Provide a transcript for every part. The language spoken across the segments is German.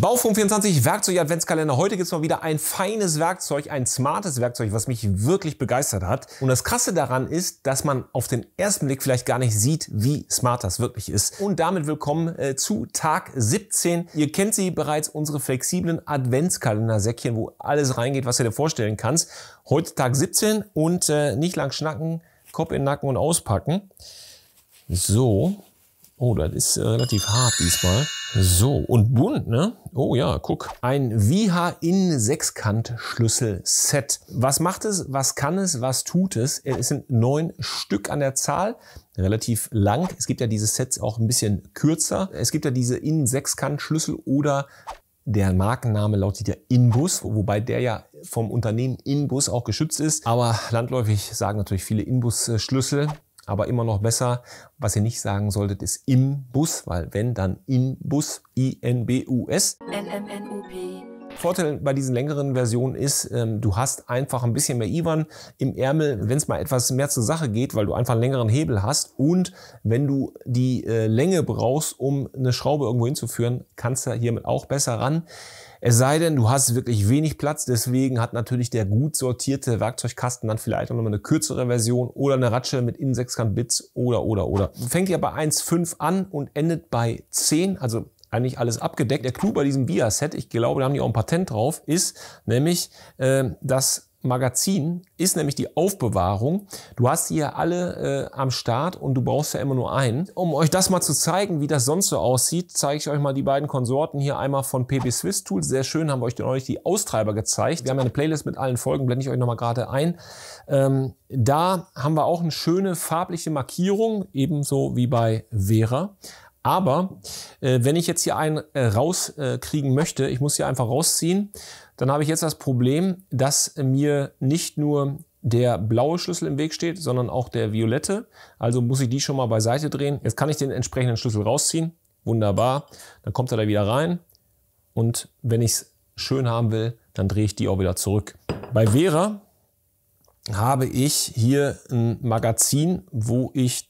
Baufunk24 Werkzeug Adventskalender. Heute gibt's mal wieder ein feines Werkzeug, ein smartes Werkzeug, was mich wirklich begeistert hat. Und das Krasse daran ist, dass man auf den ersten Blick vielleicht gar nicht sieht, wie smart das wirklich ist. Und damit willkommen äh, zu Tag 17. Ihr kennt sie bereits, unsere flexiblen Adventskalender-Säckchen, wo alles reingeht, was ihr dir vorstellen kannst. Heute Tag 17 und äh, nicht lang schnacken, Kopf in den Nacken und auspacken. So. Oh, das ist äh, relativ hart diesmal. So, und bunt, ne? Oh ja, guck. Ein Viha in Sechskant-Schlüssel-Set. Was macht es? Was kann es? Was tut es? Es sind neun Stück an der Zahl. Relativ lang. Es gibt ja diese Sets auch ein bisschen kürzer. Es gibt ja diese in Sechskant-Schlüssel oder der Markenname lautet ja Inbus, wobei der ja vom Unternehmen Inbus auch geschützt ist. Aber landläufig sagen natürlich viele Inbus-Schlüssel. Äh, aber immer noch besser. Was ihr nicht sagen solltet, ist im Bus, weil wenn, dann in Bus, I-N-B-U-S. L-M-N-U-P. Vorteil bei diesen längeren Versionen ist, ähm, du hast einfach ein bisschen mehr Iwan im Ärmel, wenn es mal etwas mehr zur Sache geht, weil du einfach einen längeren Hebel hast und wenn du die äh, Länge brauchst, um eine Schraube irgendwo hinzuführen, kannst du hiermit auch besser ran. Es sei denn, du hast wirklich wenig Platz, deswegen hat natürlich der gut sortierte Werkzeugkasten dann vielleicht auch nochmal eine kürzere Version oder eine Ratsche mit innensechskant Bits oder, oder, oder. Fängt ja bei 1,5 an und endet bei 10, also eigentlich alles abgedeckt. Der Clou bei diesem Via-Set, ich glaube, da haben die auch ein Patent drauf, ist nämlich, äh, das Magazin ist nämlich die Aufbewahrung. Du hast hier alle äh, am Start und du brauchst ja immer nur einen. Um euch das mal zu zeigen, wie das sonst so aussieht, zeige ich euch mal die beiden Konsorten hier einmal von PB Swiss Tools. Sehr schön haben wir euch neulich die Austreiber gezeigt. Wir haben ja eine Playlist mit allen Folgen, blende ich euch nochmal gerade ein. Ähm, da haben wir auch eine schöne farbliche Markierung, ebenso wie bei Vera. Aber äh, wenn ich jetzt hier einen äh, rauskriegen äh, möchte, ich muss hier einfach rausziehen, dann habe ich jetzt das Problem, dass mir nicht nur der blaue Schlüssel im Weg steht, sondern auch der violette. Also muss ich die schon mal beiseite drehen. Jetzt kann ich den entsprechenden Schlüssel rausziehen. Wunderbar. Dann kommt er da wieder rein. Und wenn ich es schön haben will, dann drehe ich die auch wieder zurück. Bei Vera habe ich hier ein Magazin, wo ich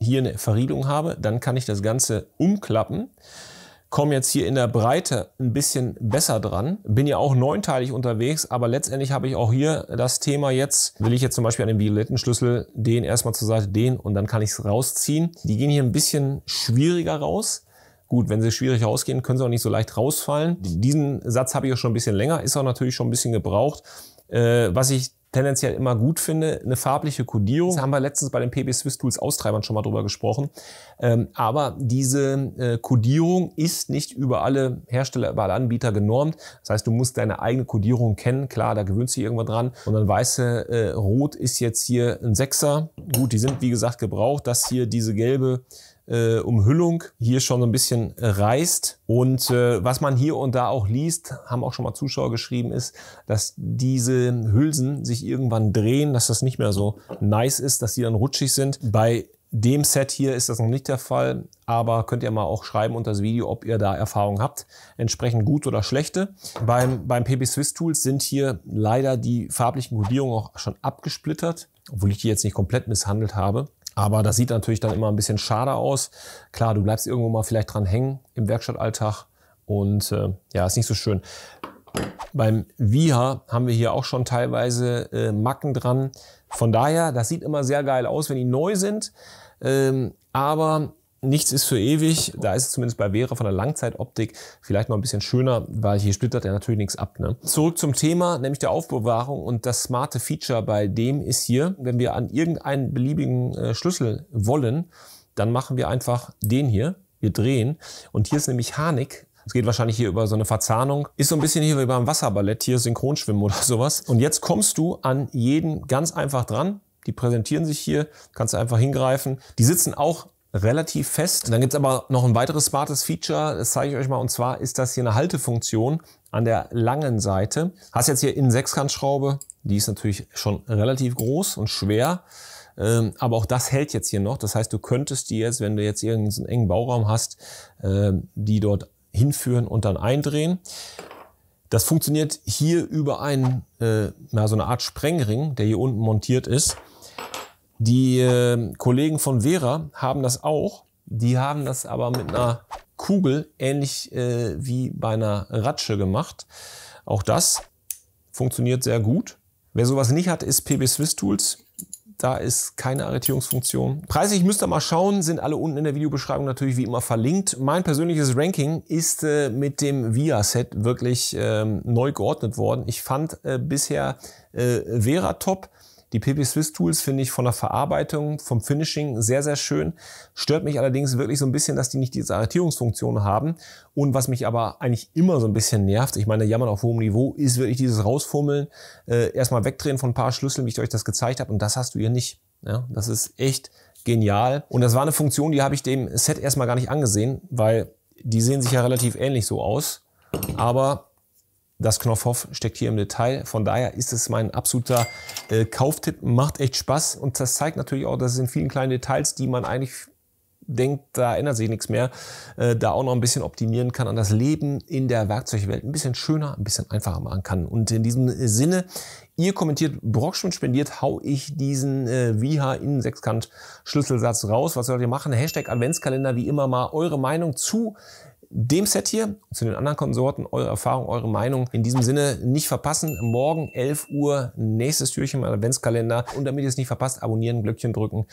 hier eine Verriegelung habe, dann kann ich das Ganze umklappen. Komme jetzt hier in der Breite ein bisschen besser dran. Bin ja auch neunteilig unterwegs, aber letztendlich habe ich auch hier das Thema jetzt, will ich jetzt zum Beispiel an den violetten Schlüssel den erstmal zur Seite, den und dann kann ich es rausziehen. Die gehen hier ein bisschen schwieriger raus. Gut, wenn sie schwierig rausgehen, können sie auch nicht so leicht rausfallen. Diesen Satz habe ich auch schon ein bisschen länger, ist auch natürlich schon ein bisschen gebraucht. Äh, was ich tendenziell immer gut finde, eine farbliche Codierung. Das mhm. haben wir letztens bei den PB Swiss Tools Austreibern schon mal drüber gesprochen. Ähm, aber diese Codierung äh, ist nicht über alle Hersteller, über alle Anbieter genormt. Das heißt, du musst deine eigene Codierung kennen. Klar, da gewöhnst du dich irgendwann dran. Und dann weiße äh, rot ist jetzt hier ein Sechser. Gut, die sind wie gesagt gebraucht. Das hier, diese gelbe äh, Umhüllung hier schon so ein bisschen äh, reißt. Und äh, was man hier und da auch liest, haben auch schon mal Zuschauer geschrieben, ist, dass diese Hülsen sich irgendwann drehen, dass das nicht mehr so nice ist, dass die dann rutschig sind. Bei dem Set hier ist das noch nicht der Fall, aber könnt ihr mal auch schreiben unter das Video, ob ihr da Erfahrung habt, entsprechend gut oder schlechte. Beim, beim PP Swiss Tools sind hier leider die farblichen Kodierungen auch schon abgesplittert, obwohl ich die jetzt nicht komplett misshandelt habe. Aber das sieht natürlich dann immer ein bisschen schade aus. Klar, du bleibst irgendwo mal vielleicht dran hängen im Werkstattalltag und äh, ja, ist nicht so schön. Beim Viha haben wir hier auch schon teilweise äh, Macken dran. Von daher, das sieht immer sehr geil aus, wenn die neu sind. Ähm, aber Nichts ist für ewig. Da ist es zumindest bei Vera von der Langzeitoptik vielleicht noch ein bisschen schöner, weil hier splittert er natürlich nichts ab. Ne? Zurück zum Thema, nämlich der Aufbewahrung und das smarte Feature bei dem ist hier, wenn wir an irgendeinen beliebigen äh, Schlüssel wollen, dann machen wir einfach den hier. Wir drehen und hier ist nämlich Harnik es geht wahrscheinlich hier über so eine Verzahnung. Ist so ein bisschen hier wie beim Wasserballett, hier Synchronschwimmen oder sowas. Und jetzt kommst du an jeden ganz einfach dran. Die präsentieren sich hier, kannst du einfach hingreifen. Die sitzen auch relativ fest. Dann gibt es aber noch ein weiteres smartes Feature, das zeige ich euch mal. Und zwar ist das hier eine Haltefunktion an der langen Seite. Hast jetzt hier in Sechskantschraube, die ist natürlich schon relativ groß und schwer. Ähm, aber auch das hält jetzt hier noch. Das heißt, du könntest die jetzt, wenn du jetzt irgendeinen engen Bauraum hast, ähm, die dort hinführen und dann eindrehen. Das funktioniert hier über einen, äh, so eine Art Sprengring, der hier unten montiert ist. Die äh, Kollegen von Vera haben das auch. Die haben das aber mit einer Kugel, ähnlich äh, wie bei einer Ratsche gemacht. Auch das funktioniert sehr gut. Wer sowas nicht hat, ist PB Swiss Tools. Da ist keine Arretierungsfunktion. Preise, ich müsste mal schauen, sind alle unten in der Videobeschreibung natürlich wie immer verlinkt. Mein persönliches Ranking ist äh, mit dem VIA-Set wirklich ähm, neu geordnet worden. Ich fand äh, bisher äh, Vera top, die PP Swiss Tools finde ich von der Verarbeitung, vom Finishing sehr, sehr schön. Stört mich allerdings wirklich so ein bisschen, dass die nicht diese Arretierungsfunktion haben. Und was mich aber eigentlich immer so ein bisschen nervt, ich meine, jammern auf hohem Niveau, ist wirklich dieses Rausfummeln, äh, erstmal wegdrehen von ein paar Schlüsseln, wie ich euch das gezeigt habe. Und das hast du hier nicht. Ja, das ist echt genial. Und das war eine Funktion, die habe ich dem Set erstmal gar nicht angesehen, weil die sehen sich ja relativ ähnlich so aus. Aber das Knopfhoff steckt hier im Detail. Von daher ist es mein absoluter äh, Kauftipp. Macht echt Spaß. Und das zeigt natürlich auch, dass es in vielen kleinen Details, die man eigentlich denkt, da ändert sich nichts mehr, äh, da auch noch ein bisschen optimieren kann, an das Leben in der Werkzeugwelt ein bisschen schöner, ein bisschen einfacher machen kann. Und in diesem Sinne, ihr kommentiert, Brockschmidt spendiert, hau ich diesen äh, Viha in Sechskant Schlüsselsatz raus. Was sollt ihr machen? Hashtag Adventskalender, wie immer mal eure Meinung zu dem Set hier, zu den anderen Konsorten, eure Erfahrung, eure Meinung. In diesem Sinne nicht verpassen. Morgen 11 Uhr, nächstes Türchen im Adventskalender. Und damit ihr es nicht verpasst, abonnieren, Glöckchen drücken.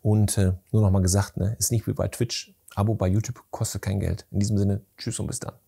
Und äh, nur nochmal gesagt, ne, ist nicht wie bei Twitch. Abo bei YouTube kostet kein Geld. In diesem Sinne, tschüss und bis dann.